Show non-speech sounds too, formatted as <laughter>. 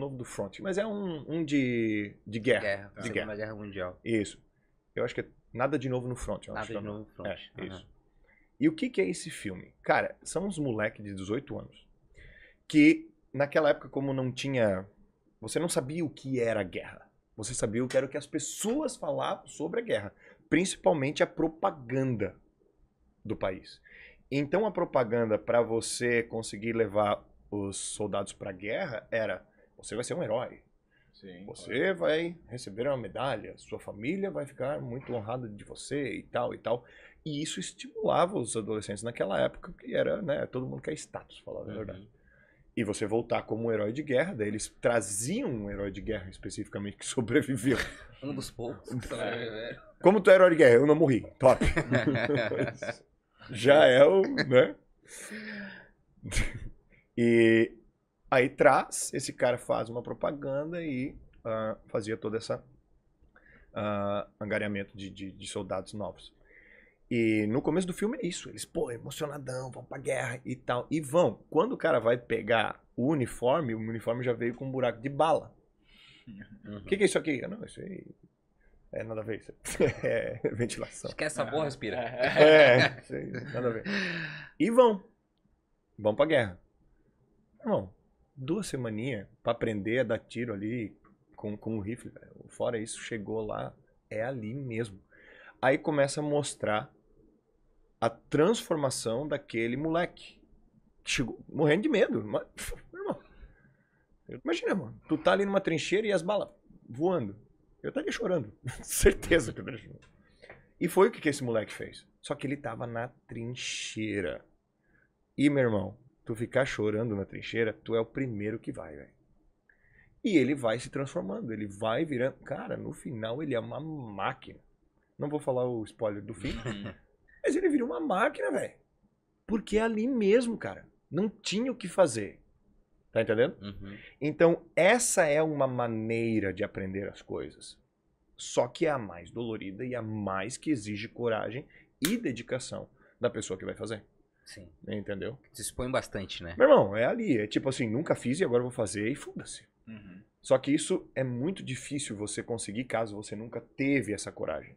do do front, mas é um, um de, de guerra. guerra de guerra. guerra Mundial. Isso. Eu acho que é nada de novo no front. nada de novo no front. É, uhum. isso. E o que, que é esse filme? Cara, são uns moleques de 18 anos que, naquela época, como não tinha. Você não sabia o que era a guerra. Você sabia o que era o que as pessoas falavam sobre a guerra. Principalmente a propaganda do país. Então, a propaganda para você conseguir levar os soldados para a guerra era você vai ser um herói. Sim, você claro. vai receber uma medalha, sua família vai ficar muito honrada de você e tal e tal. E isso estimulava os adolescentes naquela época, que era, né, todo mundo quer status, falar a uhum. verdade. E você voltar como um herói de guerra, daí eles traziam um herói de guerra especificamente que <laughs> sobreviveu. Um dos poucos <laughs> é. né? Como tu é herói de guerra? Eu não morri. Top. <laughs> Já é o, né? E Aí traz, esse cara faz uma propaganda e uh, fazia todo esse uh, ah, angariamento de, de, de, soldados novos. E no começo do filme é isso. Eles, pô, emocionadão, vão pra guerra e tal. E vão. Quando o cara vai pegar o uniforme, o uniforme já veio com um buraco de bala. O uhum. que, que é isso aqui? Ah, não, isso aí é nada a ver. <laughs> É ventilação. Esquece essa porra, respira. É, é nada a ver. E vão. Vão pra guerra. Irmão, duas semaninhas para aprender a dar tiro ali com, com o rifle. Fora isso, chegou lá, é ali mesmo. Aí começa a mostrar a transformação daquele moleque. Chegou morrendo de medo. Mas, irmão, imagina, mano. Tu tá ali numa trincheira e as balas voando. Eu estaria chorando. <laughs> Certeza que eu estaria chorando. E foi o que, que esse moleque fez. Só que ele tava na trincheira. E, meu irmão, tu ficar chorando na trincheira, tu é o primeiro que vai, velho. E ele vai se transformando, ele vai virando. Cara, no final ele é uma máquina. Não vou falar o spoiler do filme, <laughs> uhum. mas ele vira uma máquina, velho. Porque é ali mesmo, cara. Não tinha o que fazer. Tá entendendo? Uhum. Então, essa é uma maneira de aprender as coisas. Só que é a mais dolorida e a mais que exige coragem e dedicação da pessoa que vai fazer. Sim. Entendeu? Se expõe bastante, né? Meu irmão, é ali. É tipo assim, nunca fiz e agora vou fazer e foda-se. Uhum. Só que isso é muito difícil você conseguir caso você nunca teve essa coragem.